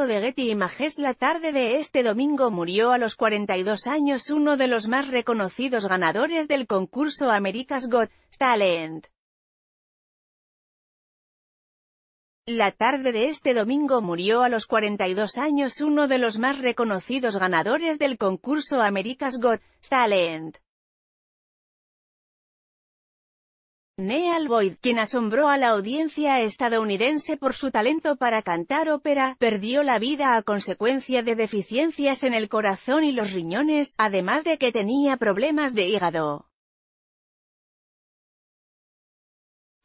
de Getty Images la tarde de este domingo murió a los 42 años uno de los más reconocidos ganadores del concurso America's Got Talent. La tarde de este domingo murió a los 42 años uno de los más reconocidos ganadores del concurso America's Got Talent. Neal Boyd, quien asombró a la audiencia estadounidense por su talento para cantar ópera, perdió la vida a consecuencia de deficiencias en el corazón y los riñones, además de que tenía problemas de hígado.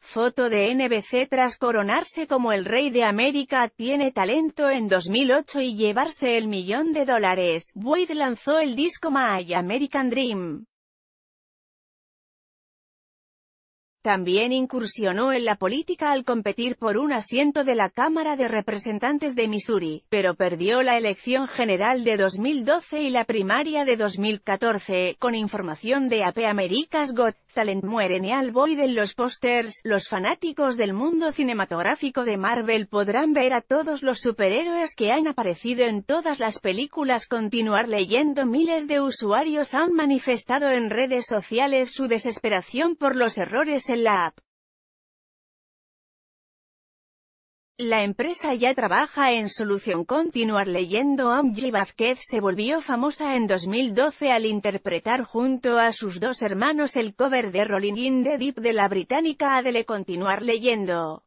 Foto de NBC tras coronarse como el rey de América tiene talento en 2008 y llevarse el millón de dólares, Boyd lanzó el disco My American Dream. También incursionó en la política al competir por un asiento de la Cámara de Representantes de Missouri, pero perdió la elección general de 2012 y la primaria de 2014, con información de AP America's Got Talent mueren y Boyd en los pósters. Los fanáticos del mundo cinematográfico de Marvel podrán ver a todos los superhéroes que han aparecido en todas las películas continuar leyendo miles de usuarios han manifestado en redes sociales su desesperación por los errores en la empresa ya trabaja en solución. Continuar leyendo Angie Vázquez se volvió famosa en 2012 al interpretar junto a sus dos hermanos el cover de Rolling in the Deep de la británica Adele. Continuar leyendo.